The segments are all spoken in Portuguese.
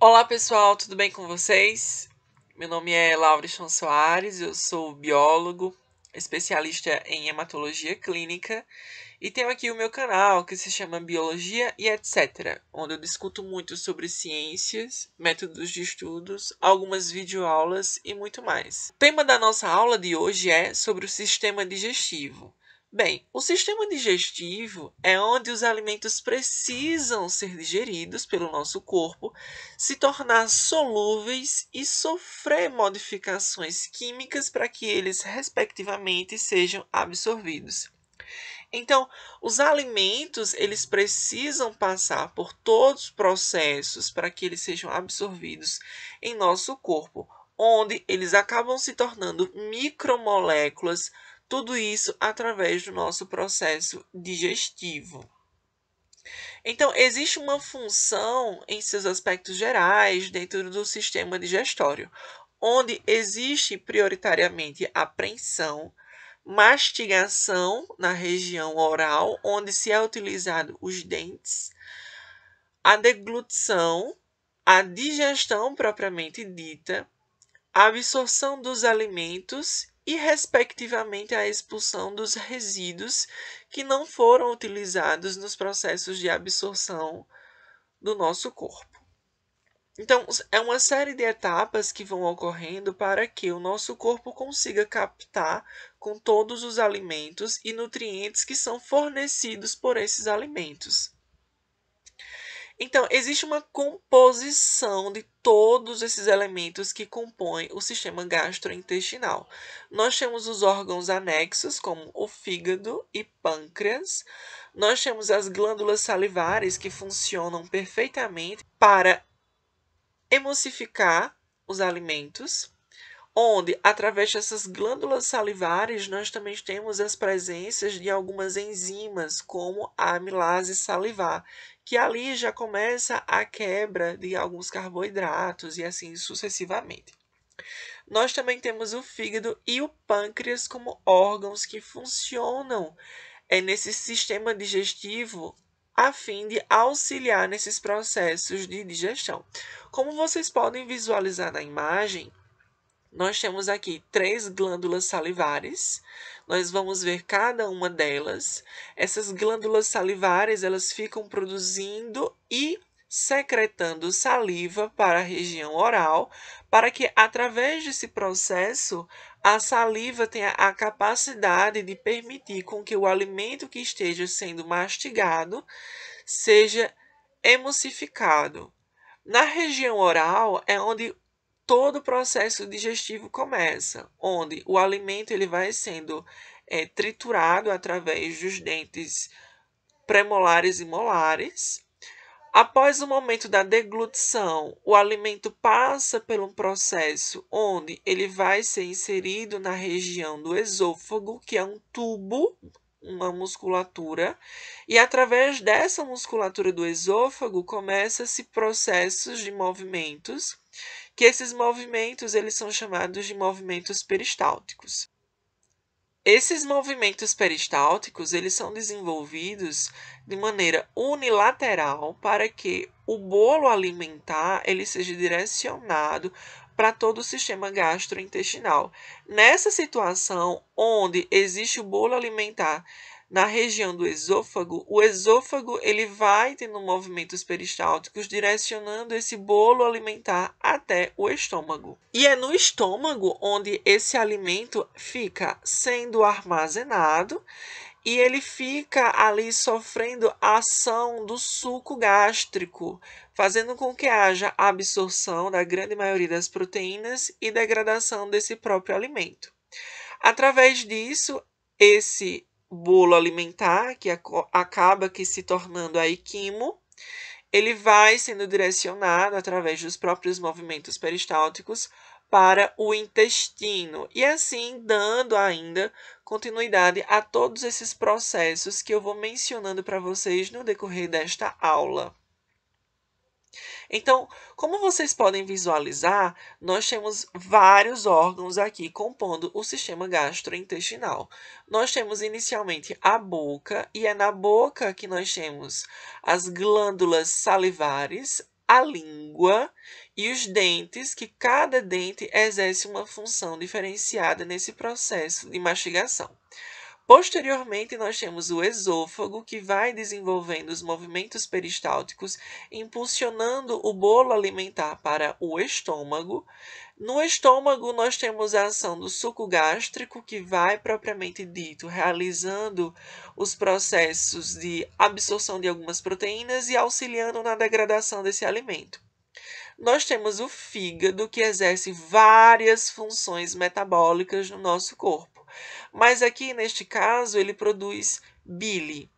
Olá pessoal, tudo bem com vocês? Meu nome é Lauriston Soares, eu sou biólogo, especialista em hematologia clínica e tenho aqui o meu canal que se chama Biologia e etc, onde eu discuto muito sobre ciências, métodos de estudos, algumas videoaulas e muito mais. O tema da nossa aula de hoje é sobre o sistema digestivo. Bem, o sistema digestivo é onde os alimentos precisam ser digeridos pelo nosso corpo, se tornar solúveis e sofrer modificações químicas para que eles, respectivamente, sejam absorvidos. Então, os alimentos, eles precisam passar por todos os processos para que eles sejam absorvidos em nosso corpo, onde eles acabam se tornando micromoléculas tudo isso através do nosso processo digestivo. Então, existe uma função em seus aspectos gerais dentro do sistema digestório, onde existe prioritariamente a apreensão, mastigação na região oral, onde se é utilizado os dentes, a deglutição, a digestão propriamente dita, a absorção dos alimentos e, respectivamente, a expulsão dos resíduos que não foram utilizados nos processos de absorção do nosso corpo. Então, é uma série de etapas que vão ocorrendo para que o nosso corpo consiga captar com todos os alimentos e nutrientes que são fornecidos por esses alimentos. Então, existe uma composição de todos esses elementos que compõem o sistema gastrointestinal. Nós temos os órgãos anexos, como o fígado e pâncreas. Nós temos as glândulas salivares, que funcionam perfeitamente para emulsificar os alimentos onde, através dessas glândulas salivares, nós também temos as presenças de algumas enzimas, como a amilase salivar, que ali já começa a quebra de alguns carboidratos e assim sucessivamente. Nós também temos o fígado e o pâncreas como órgãos que funcionam é, nesse sistema digestivo a fim de auxiliar nesses processos de digestão. Como vocês podem visualizar na imagem, nós temos aqui três glândulas salivares. Nós vamos ver cada uma delas. Essas glândulas salivares, elas ficam produzindo e secretando saliva para a região oral, para que através desse processo a saliva tenha a capacidade de permitir com que o alimento que esteja sendo mastigado seja emulsificado. Na região oral é onde todo o processo digestivo começa, onde o alimento ele vai sendo é, triturado através dos dentes premolares e molares. Após o momento da deglutição, o alimento passa por um processo onde ele vai ser inserido na região do esôfago, que é um tubo, uma musculatura, e através dessa musculatura do esôfago começa-se processos de movimentos que esses movimentos eles são chamados de movimentos peristálticos. Esses movimentos peristálticos eles são desenvolvidos de maneira unilateral para que o bolo alimentar ele seja direcionado para todo o sistema gastrointestinal. Nessa situação onde existe o bolo alimentar na região do esôfago, o esôfago ele vai tendo movimentos peristálticos direcionando esse bolo alimentar até o estômago. E é no estômago onde esse alimento fica sendo armazenado e ele fica ali sofrendo a ação do suco gástrico, fazendo com que haja absorção da grande maioria das proteínas e degradação desse próprio alimento. Através disso, esse bolo alimentar, que acaba que se tornando a equimo, ele vai sendo direcionado através dos próprios movimentos peristálticos para o intestino e assim dando ainda continuidade a todos esses processos que eu vou mencionando para vocês no decorrer desta aula. Então, como vocês podem visualizar, nós temos vários órgãos aqui compondo o sistema gastrointestinal. Nós temos inicialmente a boca, e é na boca que nós temos as glândulas salivares, a língua e os dentes, que cada dente exerce uma função diferenciada nesse processo de mastigação. Posteriormente, nós temos o esôfago, que vai desenvolvendo os movimentos peristálticos, impulsionando o bolo alimentar para o estômago. No estômago, nós temos a ação do suco gástrico, que vai, propriamente dito, realizando os processos de absorção de algumas proteínas e auxiliando na degradação desse alimento nós temos o fígado, que exerce várias funções metabólicas no nosso corpo mas aqui neste caso ele produz bile.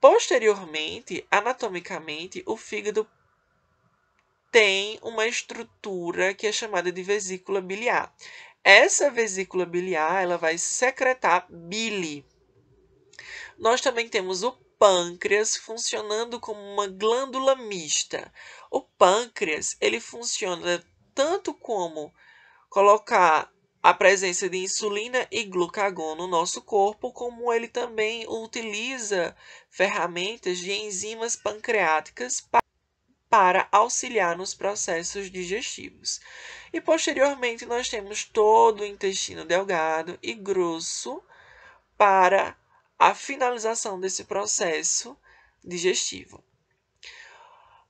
Posteriormente, anatomicamente, o fígado tem uma estrutura que é chamada de vesícula biliar. Essa vesícula biliar ela vai secretar bile. Nós também temos o pâncreas funcionando como uma glândula mista. O pâncreas ele funciona tanto como colocar a presença de insulina e glucagon no nosso corpo, como ele também utiliza ferramentas de enzimas pancreáticas para auxiliar nos processos digestivos. E posteriormente nós temos todo o intestino delgado e grosso para a finalização desse processo digestivo.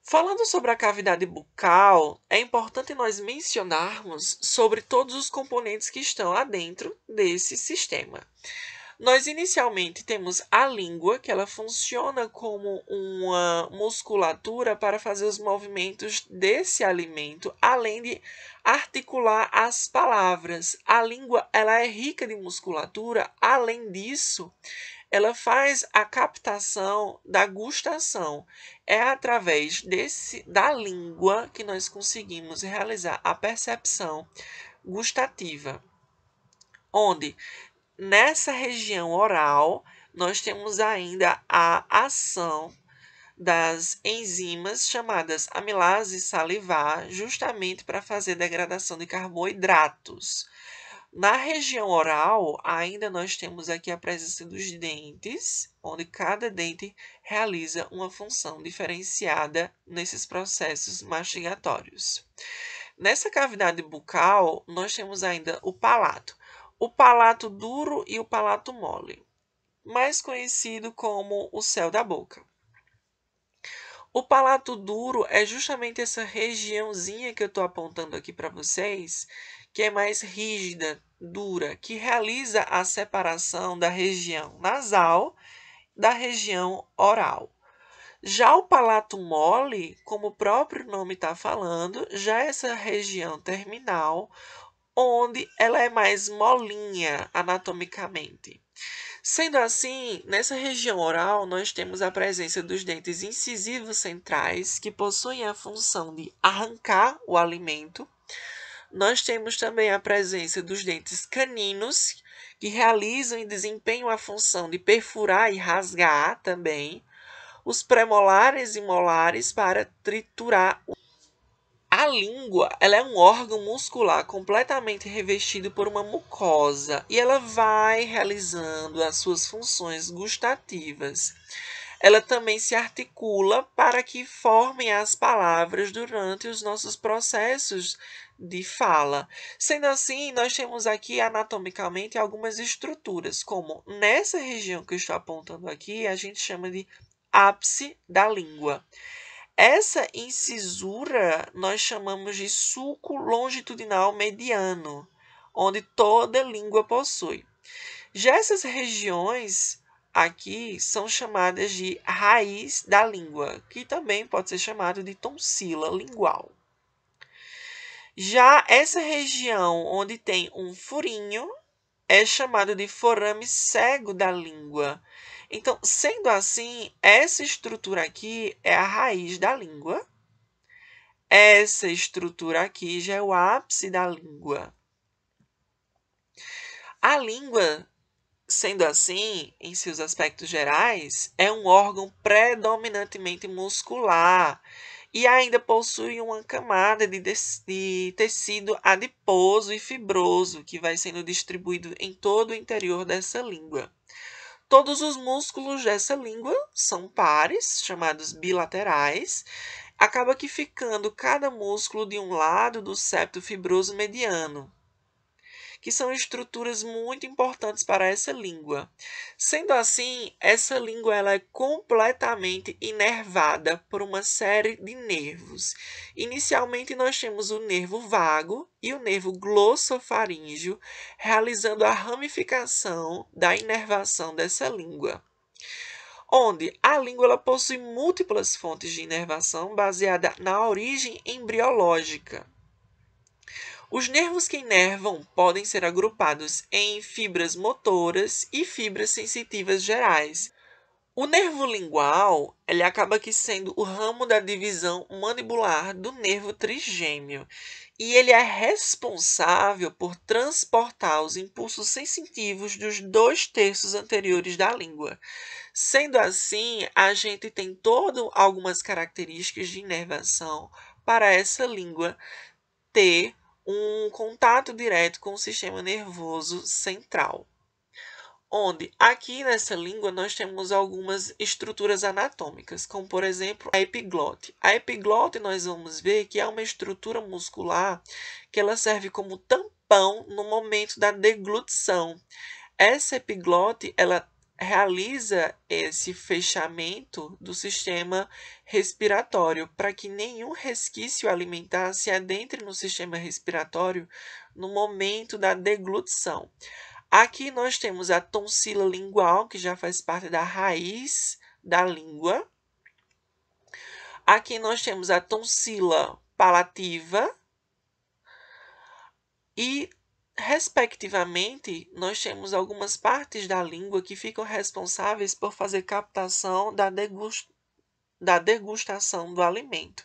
Falando sobre a cavidade bucal, é importante nós mencionarmos sobre todos os componentes que estão lá dentro desse sistema. Nós inicialmente temos a língua, que ela funciona como uma musculatura para fazer os movimentos desse alimento, além de articular as palavras. A língua, ela é rica de musculatura, além disso, ela faz a captação da gustação. É através desse, da língua que nós conseguimos realizar a percepção gustativa, onde nessa região oral nós temos ainda a ação das enzimas chamadas amilases salivar, justamente para fazer degradação de carboidratos. Na região oral, ainda nós temos aqui a presença dos dentes, onde cada dente realiza uma função diferenciada nesses processos mastigatórios. Nessa cavidade bucal, nós temos ainda o palato, o palato duro e o palato mole, mais conhecido como o céu da boca. O palato duro é justamente essa regiãozinha que eu estou apontando aqui para vocês, que é mais rígida, dura, que realiza a separação da região nasal da região oral. Já o palato mole, como o próprio nome está falando, já é essa região terminal, onde ela é mais molinha anatomicamente. Sendo assim, nessa região oral, nós temos a presença dos dentes incisivos centrais, que possuem a função de arrancar o alimento, nós temos também a presença dos dentes caninos, que realizam e desempenham a função de perfurar e rasgar também os premolares e molares para triturar. A língua ela é um órgão muscular completamente revestido por uma mucosa e ela vai realizando as suas funções gustativas ela também se articula para que formem as palavras durante os nossos processos de fala. Sendo assim, nós temos aqui anatomicamente algumas estruturas, como nessa região que eu estou apontando aqui, a gente chama de ápice da língua. Essa incisura nós chamamos de sulco longitudinal mediano, onde toda língua possui. Já essas regiões aqui são chamadas de raiz da língua, que também pode ser chamado de tonsila lingual. Já essa região onde tem um furinho é chamado de forame cego da língua. Então, sendo assim, essa estrutura aqui é a raiz da língua. Essa estrutura aqui já é o ápice da língua. A língua Sendo assim, em seus aspectos gerais, é um órgão predominantemente muscular e ainda possui uma camada de, tecido adiposo e fibroso que vai sendo distribuído em todo o interior dessa língua. Todos os músculos dessa língua são pares, chamados bilaterais. Acaba que ficando cada músculo de um lado do septo fibroso mediano, que são estruturas muito importantes para essa língua. Sendo assim, essa língua ela é completamente inervada por uma série de nervos. Inicialmente, nós temos o nervo vago e o nervo glossofaríngeo, realizando a ramificação da inervação dessa língua onde a língua possui múltiplas fontes de inervação baseada na origem embriológica. Os nervos que inervam podem ser agrupados em fibras motoras e fibras sensitivas gerais. O nervo lingual ele acaba aqui sendo o ramo da divisão mandibular do nervo trigêmeo e ele é responsável por transportar os impulsos sensitivos dos dois terços anteriores da língua. Sendo assim, a gente tem todo algumas características de inervação para essa língua ter um contato direto com o sistema nervoso central. Onde aqui nessa língua nós temos algumas estruturas anatômicas, como por exemplo a epiglote. A epiglote nós vamos ver que é uma estrutura muscular que ela serve como tampão no momento da deglutição. Essa epiglote, ela realiza esse fechamento do sistema respiratório para que nenhum resquício alimentar se adentre no sistema respiratório no momento da deglutição. Aqui nós temos a tonsila lingual, que já faz parte da raiz da língua. Aqui nós temos a tonsila palativa e Respectivamente, nós temos algumas partes da língua que ficam responsáveis por fazer captação da, degust... da degustação do alimento.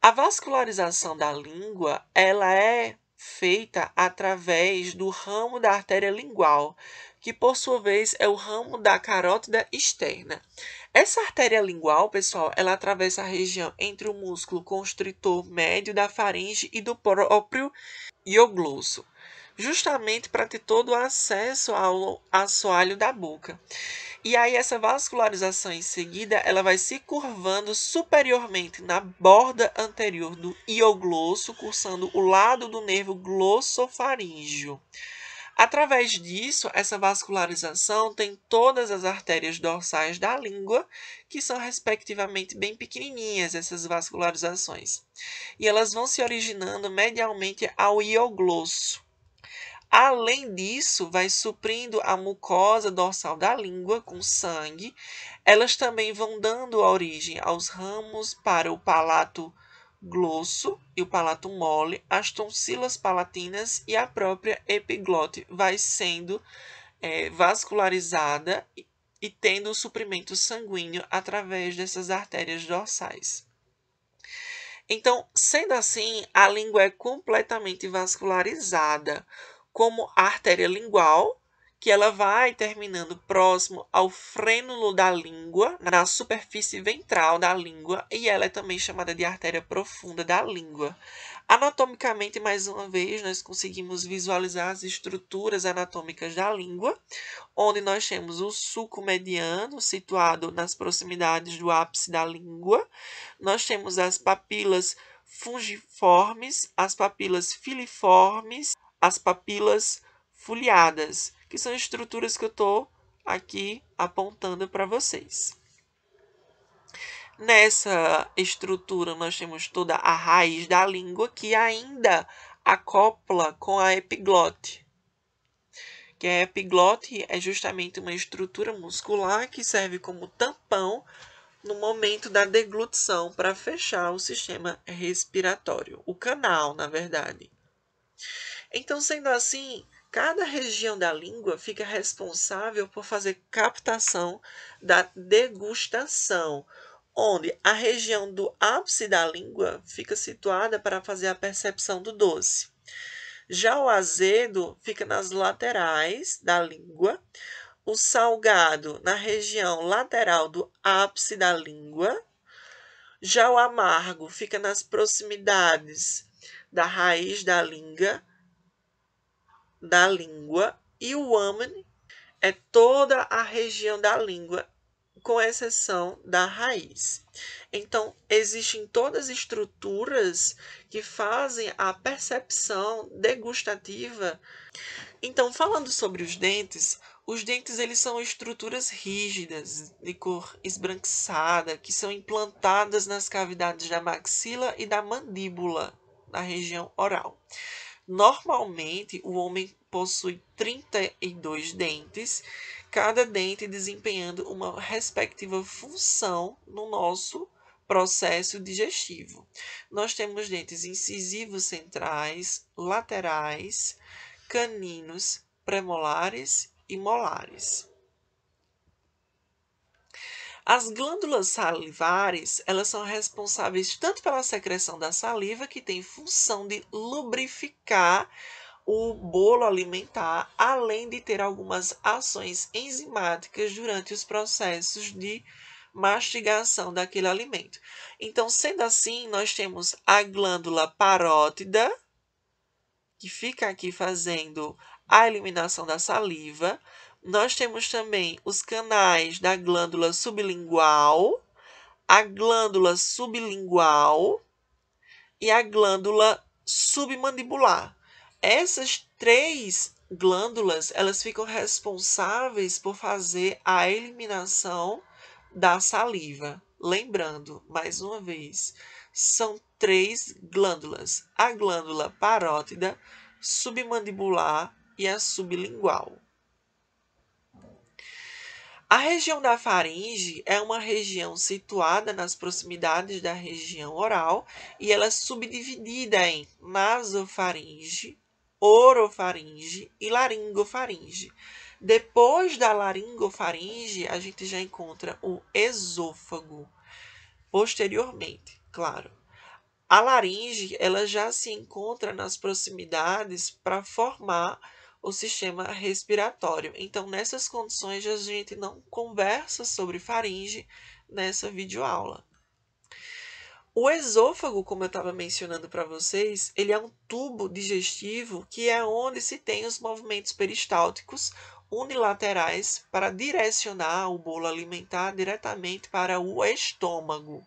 A vascularização da língua, ela é feita através do ramo da artéria lingual, que por sua vez é o ramo da carótida externa. Essa artéria lingual, pessoal, ela atravessa a região entre o músculo constritor médio da faringe e do próprio ioglosso justamente para ter todo o acesso ao assoalho da boca. E aí essa vascularização em seguida, ela vai se curvando superiormente na borda anterior do ioglosso, cursando o lado do nervo glossofaríngeo. Através disso, essa vascularização tem todas as artérias dorsais da língua, que são respectivamente bem pequenininhas essas vascularizações. E elas vão se originando medialmente ao ioglosso. Além disso, vai suprindo a mucosa dorsal da língua com sangue. Elas também vão dando origem aos ramos para o palato glosso e o palato mole, as tonsilas palatinas e a própria epiglote vai sendo é, vascularizada e, e tendo o suprimento sanguíneo através dessas artérias dorsais. Então, sendo assim, a língua é completamente vascularizada como artéria lingual, que ela vai terminando próximo ao frênulo da língua, na superfície ventral da língua, e ela é também chamada de artéria profunda da língua. Anatomicamente, mais uma vez, nós conseguimos visualizar as estruturas anatômicas da língua, onde nós temos o sulco mediano, situado nas proximidades do ápice da língua, nós temos as papilas fungiformes, as papilas filiformes, as papilas foliadas, que são estruturas que eu estou aqui apontando para vocês. Nessa estrutura, nós temos toda a raiz da língua que ainda acopla com a epiglote. Que a epiglote é justamente uma estrutura muscular que serve como tampão no momento da deglutição para fechar o sistema respiratório, o canal, na verdade. Então, sendo assim, cada região da língua fica responsável por fazer captação da degustação, onde a região do ápice da língua fica situada para fazer a percepção do doce. Já o azedo fica nas laterais da língua, o salgado na região lateral do ápice da língua, já o amargo fica nas proximidades da raiz da língua da língua e o âmane é toda a região da língua, com exceção da raiz. Então, existem todas estruturas que fazem a percepção degustativa. Então, falando sobre os dentes, os dentes eles são estruturas rígidas, de cor esbranquiçada, que são implantadas nas cavidades da maxila e da mandíbula, na região oral. Normalmente, o homem possui 32 dentes, cada dente desempenhando uma respectiva função no nosso processo digestivo. Nós temos dentes incisivos centrais, laterais, caninos, premolares e molares. As glândulas salivares, elas são responsáveis tanto pela secreção da saliva, que tem função de lubrificar o bolo alimentar, além de ter algumas ações enzimáticas durante os processos de mastigação daquele alimento. Então, sendo assim, nós temos a glândula parótida, que fica aqui fazendo a eliminação da saliva, nós temos também os canais da glândula sublingual, a glândula sublingual e a glândula submandibular. Essas três glândulas, elas ficam responsáveis por fazer a eliminação da saliva. Lembrando, mais uma vez, são três glândulas: a glândula parótida, submandibular e a sublingual. A região da faringe é uma região situada nas proximidades da região oral e ela é subdividida em nasofaringe, orofaringe e laringofaringe. Depois da laringofaringe, a gente já encontra o esôfago. Posteriormente, claro. A laringe, ela já se encontra nas proximidades para formar o sistema respiratório. Então, nessas condições, a gente não conversa sobre faringe nessa videoaula. O esôfago, como eu estava mencionando para vocês, ele é um tubo digestivo que é onde se tem os movimentos peristálticos unilaterais para direcionar o bolo alimentar diretamente para o estômago.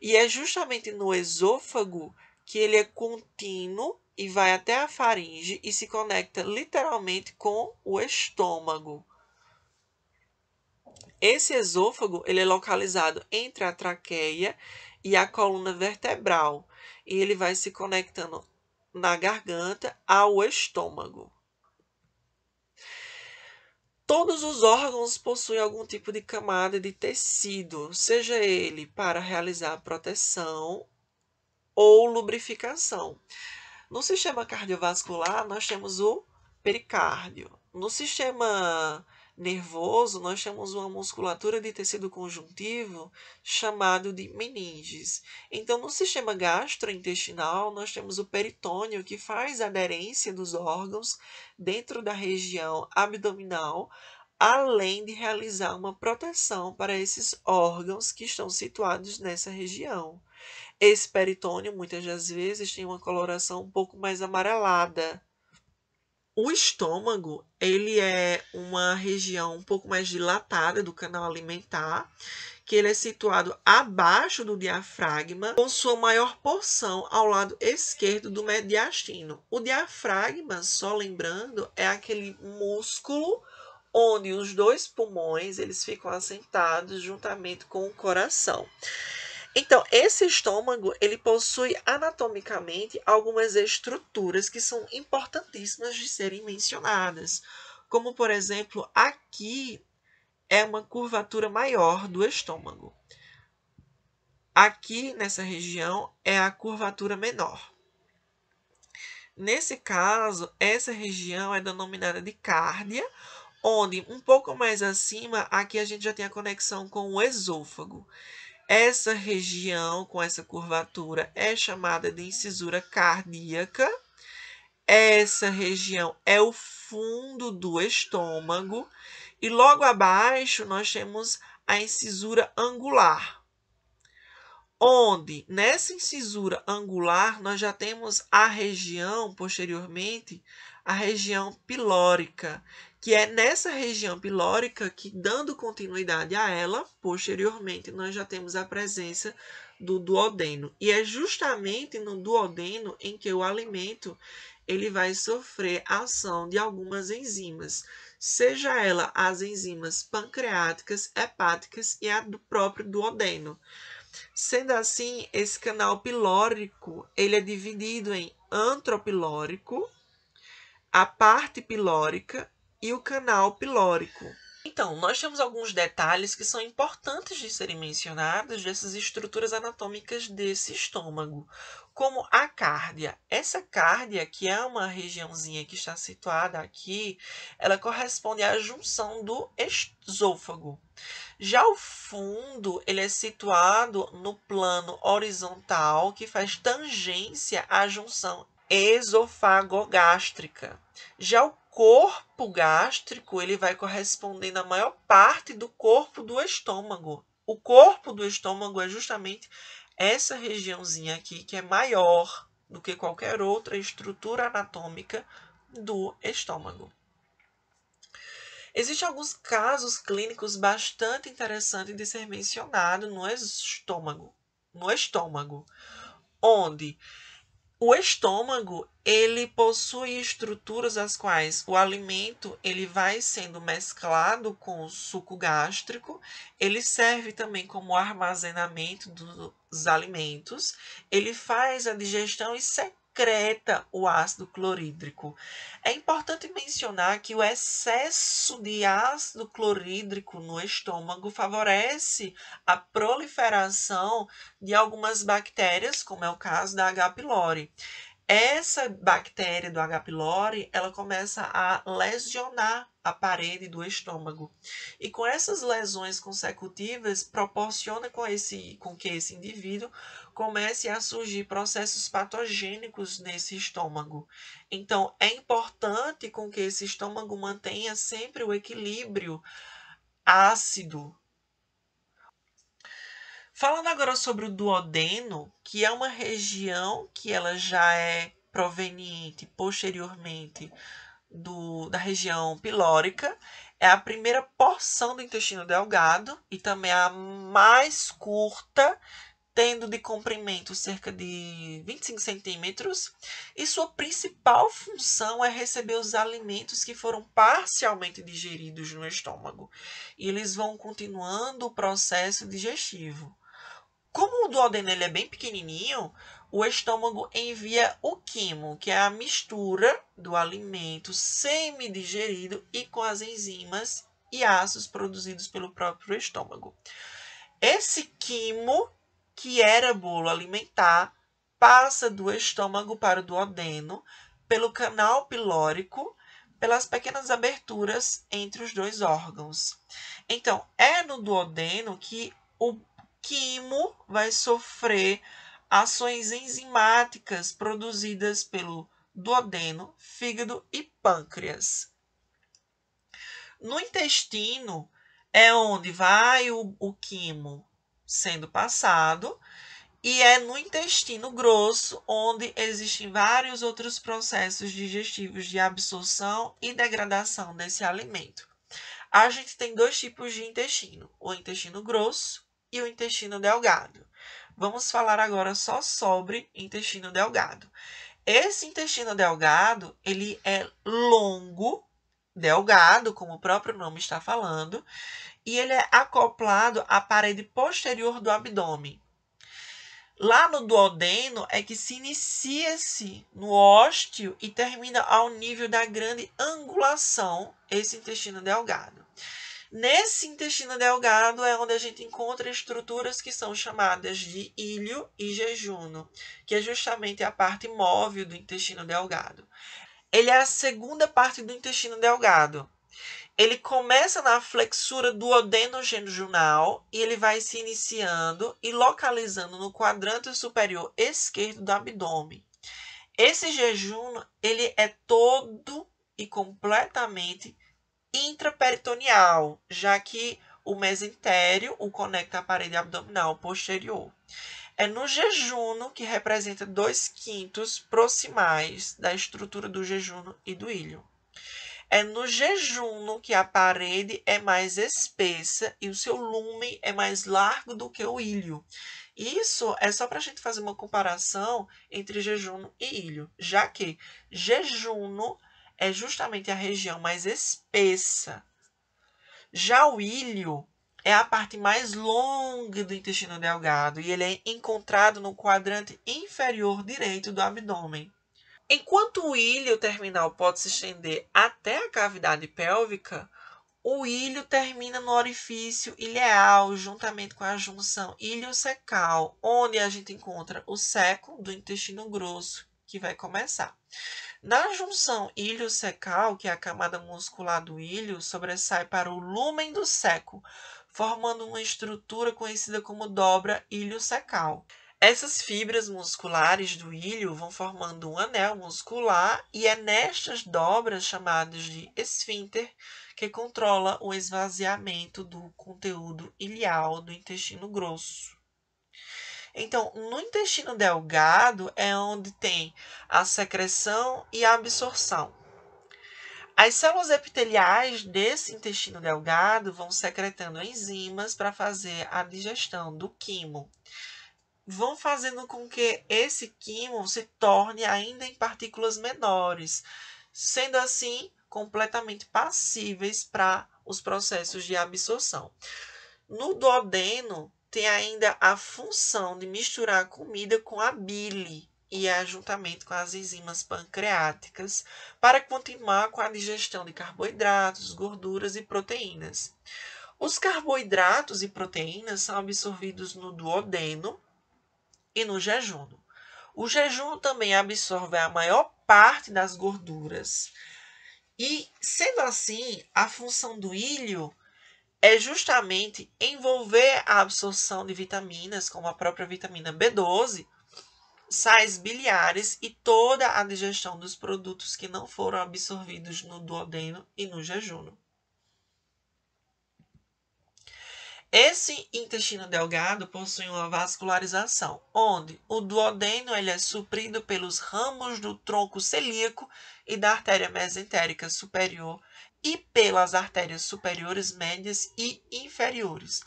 E é justamente no esôfago que ele é contínuo e vai até a faringe e se conecta literalmente com o estômago. Esse esôfago ele é localizado entre a traqueia e a coluna vertebral e ele vai se conectando na garganta ao estômago. Todos os órgãos possuem algum tipo de camada de tecido, seja ele para realizar proteção ou lubrificação. No sistema cardiovascular, nós temos o pericárdio. No sistema nervoso, nós temos uma musculatura de tecido conjuntivo chamado de meninges. Então, no sistema gastrointestinal, nós temos o peritônio, que faz aderência dos órgãos dentro da região abdominal, além de realizar uma proteção para esses órgãos que estão situados nessa região. Esse peritônio, muitas das vezes, tem uma coloração um pouco mais amarelada. O estômago, ele é uma região um pouco mais dilatada do canal alimentar, que ele é situado abaixo do diafragma, com sua maior porção ao lado esquerdo do mediastino. O diafragma, só lembrando, é aquele músculo onde os dois pulmões eles ficam assentados juntamente com o coração. Então, esse estômago, ele possui anatomicamente algumas estruturas que são importantíssimas de serem mencionadas, como por exemplo, aqui é uma curvatura maior do estômago. Aqui nessa região é a curvatura menor. Nesse caso, essa região é denominada de cárdia, onde um pouco mais acima, aqui a gente já tem a conexão com o esôfago. Essa região com essa curvatura é chamada de incisura cardíaca. Essa região é o fundo do estômago. E logo abaixo nós temos a incisura angular, onde nessa incisura angular nós já temos a região, posteriormente, a região pilórica, que é nessa região pilórica que, dando continuidade a ela, posteriormente nós já temos a presença do duodeno. E é justamente no duodeno em que o alimento ele vai sofrer a ação de algumas enzimas, seja ela as enzimas pancreáticas, hepáticas e a do próprio duodeno. Sendo assim, esse canal pilórico ele é dividido em antropilórico, a parte pilórica e o canal pilórico. Então, nós temos alguns detalhes que são importantes de serem mencionados dessas estruturas anatômicas desse estômago, como a cárdia. Essa cárdia, que é uma regiãozinha que está situada aqui, ela corresponde à junção do esôfago. Já o fundo, ele é situado no plano horizontal, que faz tangência à junção esofagogástrica. Já o corpo gástrico ele vai correspondendo à maior parte do corpo do estômago. O corpo do estômago é justamente essa regiãozinha aqui que é maior do que qualquer outra estrutura anatômica do estômago. Existem alguns casos clínicos bastante interessantes de ser mencionado no estômago, no estômago, onde o estômago, ele possui estruturas as quais o alimento ele vai sendo mesclado com o suco gástrico, ele serve também como armazenamento dos alimentos, ele faz a digestão e separa secreta o ácido clorídrico. É importante mencionar que o excesso de ácido clorídrico no estômago favorece a proliferação de algumas bactérias, como é o caso da H. pylori. Essa bactéria do H. pylori, ela começa a lesionar a parede do estômago. E com essas lesões consecutivas, proporciona com, esse, com que esse indivíduo comece a surgir processos patogênicos nesse estômago. Então, é importante com que esse estômago mantenha sempre o equilíbrio ácido. Falando agora sobre o duodeno, que é uma região que ela já é proveniente posteriormente do, da região pilórica, é a primeira porção do intestino delgado e também a mais curta, tendo de comprimento cerca de 25 centímetros, e sua principal função é receber os alimentos que foram parcialmente digeridos no estômago. E eles vão continuando o processo digestivo. Como o duodeno ele é bem pequenininho, o estômago envia o quimo, que é a mistura do alimento semi-digerido e com as enzimas e ácidos produzidos pelo próprio estômago. Esse quimo, que era bolo alimentar, passa do estômago para o duodeno, pelo canal pilórico, pelas pequenas aberturas entre os dois órgãos. Então, é no duodeno que o quimo vai sofrer ações enzimáticas produzidas pelo duodeno, fígado e pâncreas. No intestino é onde vai o, o quimo sendo passado, e é no intestino grosso onde existem vários outros processos digestivos de absorção e degradação desse alimento. A gente tem dois tipos de intestino, o intestino grosso e o intestino delgado vamos falar agora só sobre intestino delgado. Esse intestino delgado, ele é longo, delgado, como o próprio nome está falando, e ele é acoplado à parede posterior do abdômen. Lá no duodeno é que se inicia-se no ósteo e termina ao nível da grande angulação esse intestino delgado. Nesse intestino delgado é onde a gente encontra estruturas que são chamadas de ilho e jejuno, que é justamente a parte móvel do intestino delgado. Ele é a segunda parte do intestino delgado. Ele começa na flexura do odeno e ele vai se iniciando e localizando no quadrante superior esquerdo do abdômen. Esse jejum ele é todo e completamente intraperitoneal, já que o mesentério o conecta à parede abdominal posterior. É no jejuno, que representa dois quintos proximais da estrutura do jejuno e do ilho. É no jejuno que a parede é mais espessa e o seu lume é mais largo do que o ilho. Isso é só para a gente fazer uma comparação entre jejuno e ilho, já que jejuno é justamente a região mais espessa. Já o ilho é a parte mais longa do intestino delgado e ele é encontrado no quadrante inferior direito do abdômen. Enquanto o ilho terminal pode se estender até a cavidade pélvica, o ilho termina no orifício ileal, juntamente com a junção ilho-secal, onde a gente encontra o seco do intestino grosso, que vai começar. Na junção ilho-secal, que é a camada muscular do ilho, sobressai para o lumen do seco, formando uma estrutura conhecida como dobra ilho-secal. Essas fibras musculares do ilho vão formando um anel muscular e é nestas dobras chamadas de esfínter que controla o esvaziamento do conteúdo ilial do intestino grosso. Então, no intestino delgado é onde tem a secreção e a absorção. As células epiteliais desse intestino delgado vão secretando enzimas para fazer a digestão do quimo. Vão fazendo com que esse quimo se torne ainda em partículas menores, sendo assim completamente passíveis para os processos de absorção. No duodeno, tem ainda a função de misturar a comida com a bile e é juntamente com as enzimas pancreáticas para continuar com a digestão de carboidratos, gorduras e proteínas. Os carboidratos e proteínas são absorvidos no duodeno e no jejum. O jejum também absorve a maior parte das gorduras. E, sendo assim, a função do ilho é justamente envolver a absorção de vitaminas, como a própria vitamina B12, sais biliares e toda a digestão dos produtos que não foram absorvidos no duodeno e no jejum. Esse intestino delgado possui uma vascularização, onde o duodeno ele é suprido pelos ramos do tronco celíaco e da artéria mesentérica superior e pelas artérias superiores, médias e inferiores.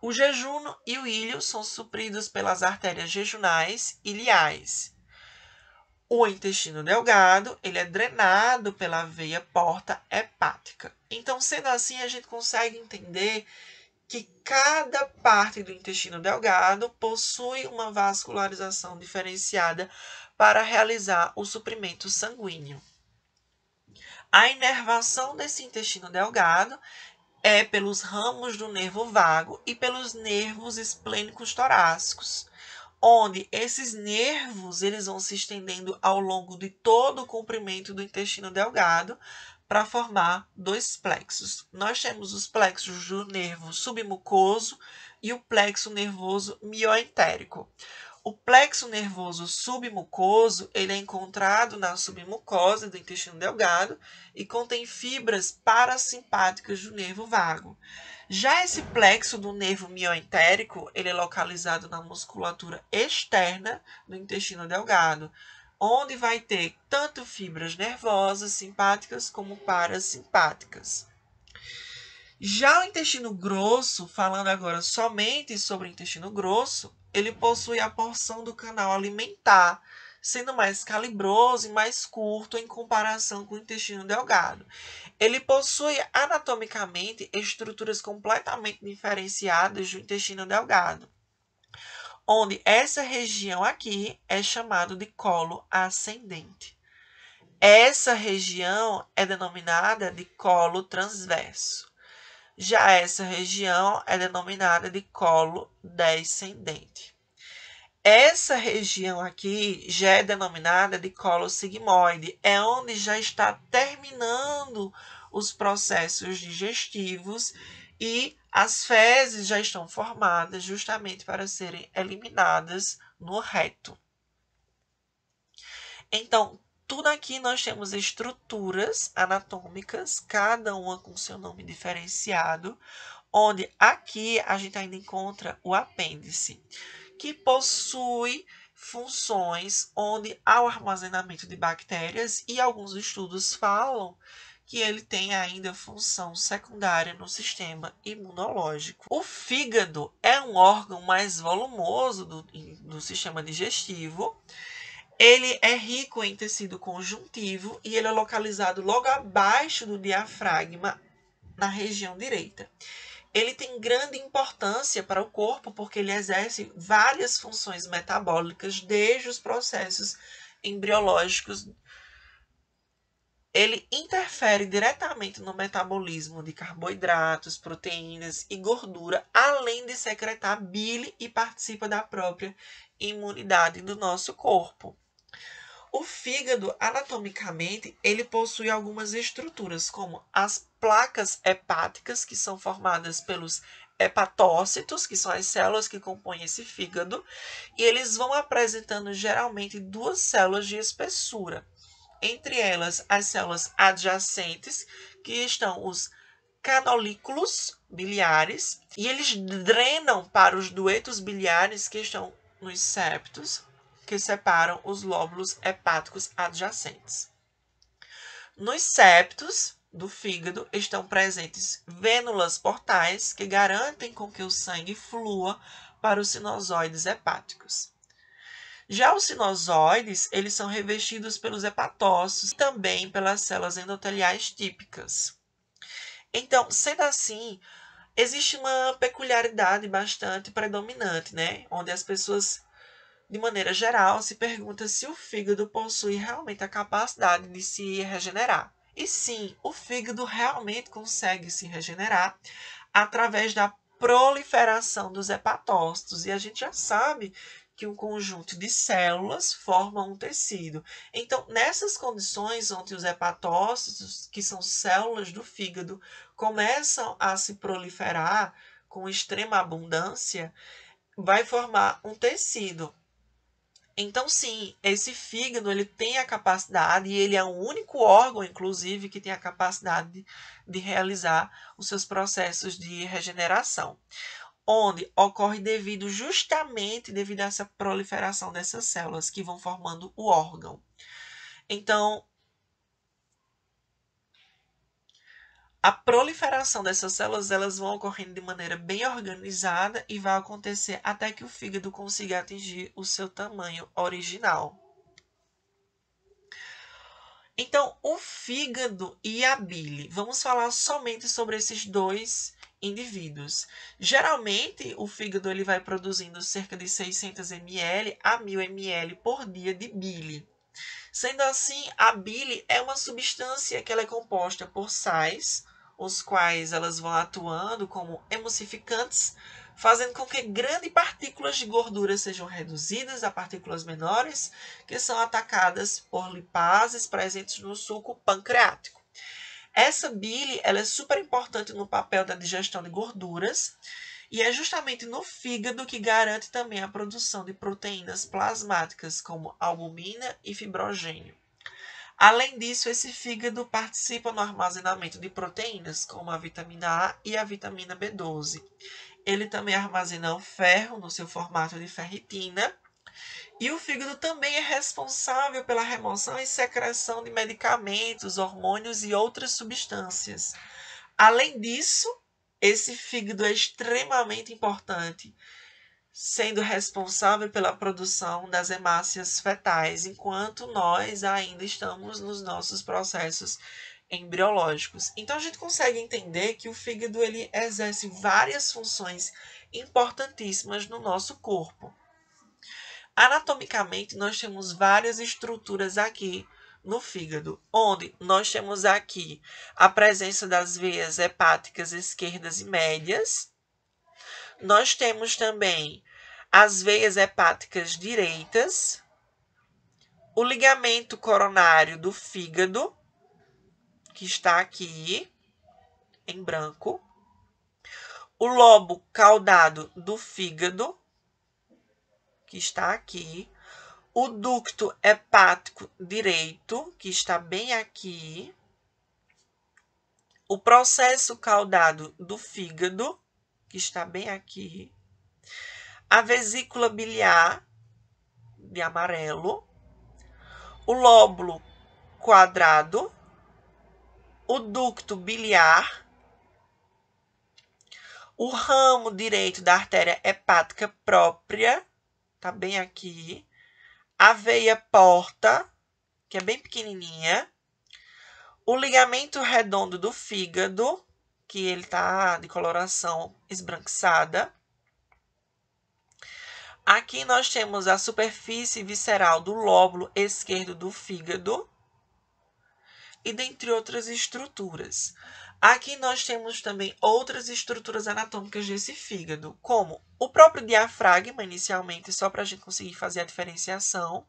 O jejuno e o ilho são supridos pelas artérias jejunais iliais. O intestino delgado ele é drenado pela veia porta hepática. Então, sendo assim, a gente consegue entender que cada parte do intestino delgado possui uma vascularização diferenciada para realizar o suprimento sanguíneo. A inervação desse intestino delgado é pelos ramos do nervo vago e pelos nervos esplênicos torácicos, onde esses nervos eles vão se estendendo ao longo de todo o comprimento do intestino delgado para formar dois plexos. Nós temos os plexos do nervo submucoso e o plexo nervoso mioentérico. O plexo nervoso submucoso ele é encontrado na submucosa do intestino delgado e contém fibras parasimpáticas do nervo vago. Já esse plexo do nervo mioentérico ele é localizado na musculatura externa do intestino delgado, onde vai ter tanto fibras nervosas simpáticas como parasimpáticas. Já o intestino grosso, falando agora somente sobre o intestino grosso, ele possui a porção do canal alimentar, sendo mais calibroso e mais curto em comparação com o intestino delgado. Ele possui anatomicamente estruturas completamente diferenciadas do intestino delgado, onde essa região aqui é chamada de colo ascendente. Essa região é denominada de colo transverso. Já essa região é denominada de colo descendente. Essa região aqui já é denominada de colo sigmoide, é onde já está terminando os processos digestivos e as fezes já estão formadas justamente para serem eliminadas no reto. Então, tudo aqui nós temos estruturas anatômicas, cada uma com seu nome diferenciado, onde aqui a gente ainda encontra o apêndice, que possui funções onde há o armazenamento de bactérias e alguns estudos falam que ele tem ainda função secundária no sistema imunológico. O fígado é um órgão mais volumoso do, do sistema digestivo ele é rico em tecido conjuntivo e ele é localizado logo abaixo do diafragma, na região direita. Ele tem grande importância para o corpo porque ele exerce várias funções metabólicas desde os processos embriológicos. Ele interfere diretamente no metabolismo de carboidratos, proteínas e gordura, além de secretar bile e participa da própria imunidade do nosso corpo. O fígado, anatomicamente, ele possui algumas estruturas, como as placas hepáticas, que são formadas pelos hepatócitos, que são as células que compõem esse fígado, e eles vão apresentando geralmente duas células de espessura. Entre elas, as células adjacentes, que estão os canolículos biliares, e eles drenam para os duetos biliares que estão nos septos, que separam os lóbulos hepáticos adjacentes. Nos septos do fígado estão presentes vênulas portais que garantem com que o sangue flua para os sinusoides hepáticos. Já os sinusoides, eles são revestidos pelos hepatócitos e também pelas células endoteliais típicas. Então, sendo assim, existe uma peculiaridade bastante predominante, né? Onde as pessoas de maneira geral, se pergunta se o fígado possui realmente a capacidade de se regenerar. E sim, o fígado realmente consegue se regenerar através da proliferação dos hepatócitos. E a gente já sabe que um conjunto de células forma um tecido. Então, nessas condições onde os hepatócitos, que são células do fígado, começam a se proliferar com extrema abundância, vai formar um tecido. Então, sim, esse fígado ele tem a capacidade, e ele é o único órgão, inclusive, que tem a capacidade de, de realizar os seus processos de regeneração, onde ocorre devido justamente devido a essa proliferação dessas células que vão formando o órgão. Então, a proliferação dessas células elas vão ocorrendo de maneira bem organizada e vai acontecer até que o fígado consiga atingir o seu tamanho original. Então, o fígado e a bile. Vamos falar somente sobre esses dois indivíduos. Geralmente, o fígado ele vai produzindo cerca de 600 ml a 1000 ml por dia de bile. Sendo assim, a bile é uma substância que ela é composta por sais, os quais elas vão atuando como emulsificantes, fazendo com que grandes partículas de gordura sejam reduzidas a partículas menores, que são atacadas por lipases presentes no suco pancreático. Essa bile ela é super importante no papel da digestão de gorduras, e é justamente no fígado que garante também a produção de proteínas plasmáticas como albumina e fibrogênio. Além disso, esse fígado participa no armazenamento de proteínas, como a vitamina A e a vitamina B12. Ele também armazena o ferro no seu formato de ferritina. E o fígado também é responsável pela remoção e secreção de medicamentos, hormônios e outras substâncias. Além disso, esse fígado é extremamente importante sendo responsável pela produção das hemácias fetais, enquanto nós ainda estamos nos nossos processos embriológicos. Então a gente consegue entender que o fígado ele exerce várias funções importantíssimas no nosso corpo. Anatomicamente, nós temos várias estruturas aqui no fígado, onde nós temos aqui a presença das veias hepáticas esquerdas e médias, nós temos também as veias hepáticas direitas, o ligamento coronário do fígado, que está aqui em branco, o lobo caudado do fígado, que está aqui, o ducto hepático direito, que está bem aqui, o processo caudado do fígado, que está bem aqui. A vesícula biliar, de amarelo. O lóbulo quadrado. O ducto biliar. O ramo direito da artéria hepática própria, está bem aqui. A veia porta, que é bem pequenininha. O ligamento redondo do fígado que ele tá de coloração esbranquiçada. Aqui nós temos a superfície visceral do lóbulo esquerdo do fígado e dentre outras estruturas. Aqui nós temos também outras estruturas anatômicas desse fígado, como o próprio diafragma, inicialmente, só para a gente conseguir fazer a diferenciação.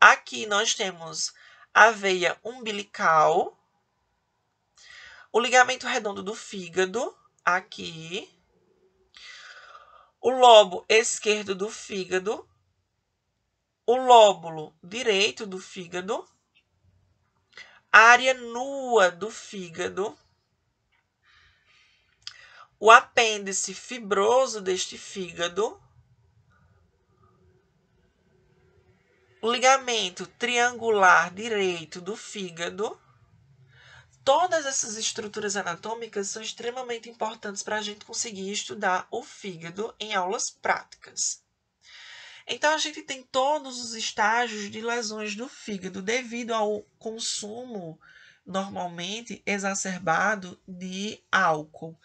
Aqui nós temos a veia umbilical, o ligamento redondo do fígado, aqui. O lobo esquerdo do fígado. O lóbulo direito do fígado. A área nua do fígado. O apêndice fibroso deste fígado. O ligamento triangular direito do fígado Todas essas estruturas anatômicas são extremamente importantes para a gente conseguir estudar o fígado em aulas práticas. Então, a gente tem todos os estágios de lesões do fígado devido ao consumo normalmente exacerbado de álcool,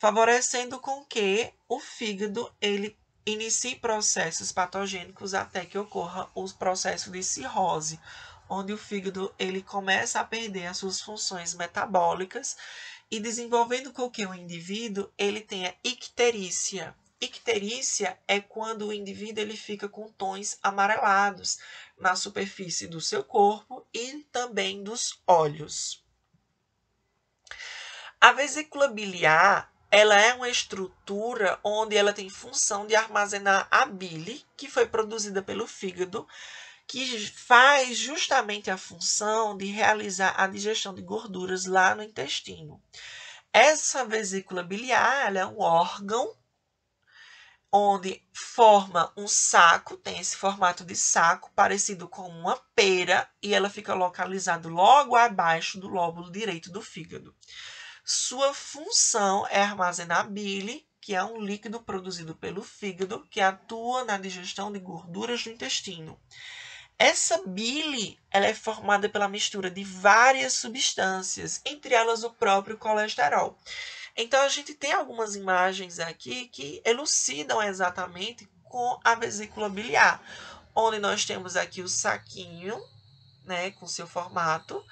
favorecendo com que o fígado ele inicie processos patogênicos até que ocorra o processo de cirrose, onde o fígado ele começa a perder as suas funções metabólicas e desenvolvendo com que o indivíduo ele tenha icterícia. Icterícia é quando o indivíduo ele fica com tons amarelados na superfície do seu corpo e também dos olhos. A vesícula biliar ela é uma estrutura onde ela tem função de armazenar a bile que foi produzida pelo fígado que faz justamente a função de realizar a digestão de gorduras lá no intestino. Essa vesícula biliar é um órgão onde forma um saco, tem esse formato de saco, parecido com uma pera, e ela fica localizada logo abaixo do lóbulo direito do fígado. Sua função é armazenar bile, que é um líquido produzido pelo fígado, que atua na digestão de gorduras do intestino. Essa bile ela é formada pela mistura de várias substâncias, entre elas o próprio colesterol. Então a gente tem algumas imagens aqui que elucidam exatamente com a vesícula biliar, onde nós temos aqui o saquinho, né, com seu formato,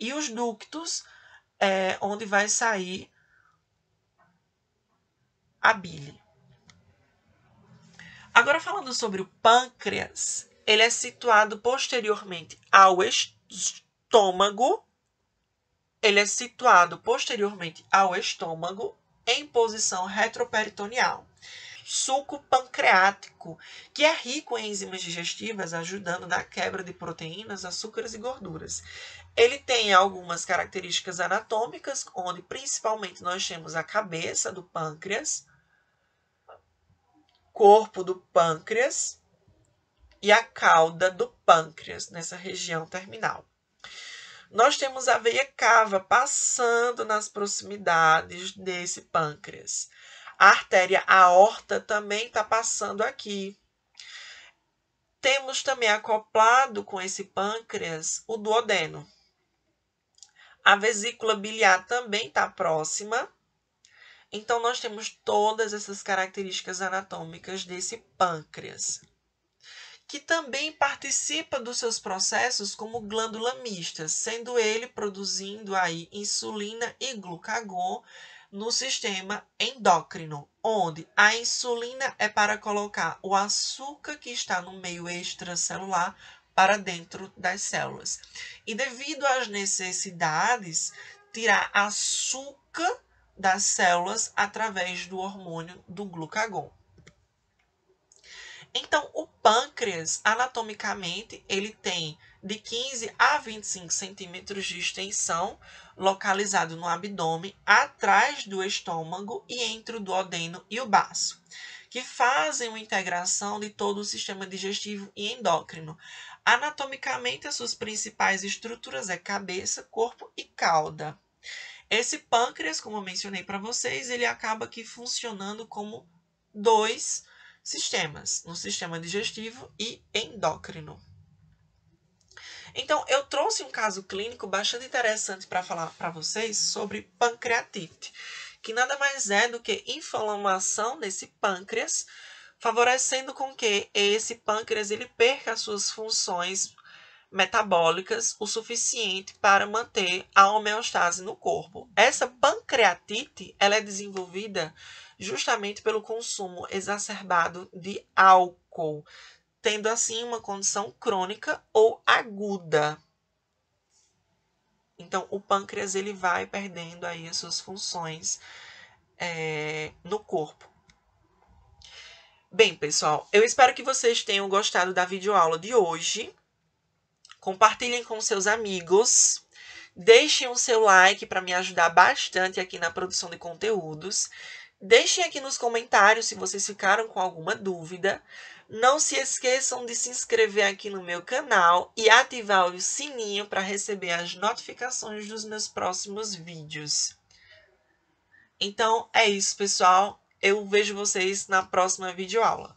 e os ductos, é, onde vai sair a bile. Agora falando sobre o pâncreas, ele é situado posteriormente ao estômago. Ele é situado posteriormente ao estômago em posição retroperitoneal. Suco pancreático, que é rico em enzimas digestivas, ajudando na quebra de proteínas, açúcares e gorduras. Ele tem algumas características anatômicas, onde principalmente nós temos a cabeça do pâncreas, corpo do pâncreas, e a cauda do pâncreas, nessa região terminal. Nós temos a veia cava passando nas proximidades desse pâncreas. A artéria aorta também está passando aqui. Temos também acoplado com esse pâncreas o duodeno. A vesícula biliar também está próxima. Então, nós temos todas essas características anatômicas desse pâncreas que também participa dos seus processos como glândula mista, sendo ele produzindo aí insulina e glucagon no sistema endócrino, onde a insulina é para colocar o açúcar que está no meio extracelular para dentro das células. E devido às necessidades, tirar açúcar das células através do hormônio do glucagon. Então, o pâncreas, anatomicamente, ele tem de 15 a 25 centímetros de extensão, localizado no abdômen, atrás do estômago e entre o duodeno e o baço, que fazem uma integração de todo o sistema digestivo e endócrino. Anatomicamente, as suas principais estruturas é cabeça, corpo e cauda. Esse pâncreas, como eu mencionei para vocês, ele acaba aqui funcionando como dois sistemas, no sistema digestivo e endócrino. Então, eu trouxe um caso clínico bastante interessante para falar para vocês sobre pancreatite, que nada mais é do que inflamação desse pâncreas, favorecendo com que esse pâncreas ele perca as suas funções metabólicas o suficiente para manter a homeostase no corpo. Essa pancreatite, ela é desenvolvida justamente pelo consumo exacerbado de álcool, tendo assim uma condição crônica ou aguda. Então, o pâncreas ele vai perdendo aí as suas funções é, no corpo. Bem, pessoal, eu espero que vocês tenham gostado da videoaula de hoje. Compartilhem com seus amigos. Deixem o seu like para me ajudar bastante aqui na produção de conteúdos. Deixem aqui nos comentários se vocês ficaram com alguma dúvida. Não se esqueçam de se inscrever aqui no meu canal e ativar o sininho para receber as notificações dos meus próximos vídeos. Então é isso, pessoal. Eu vejo vocês na próxima videoaula.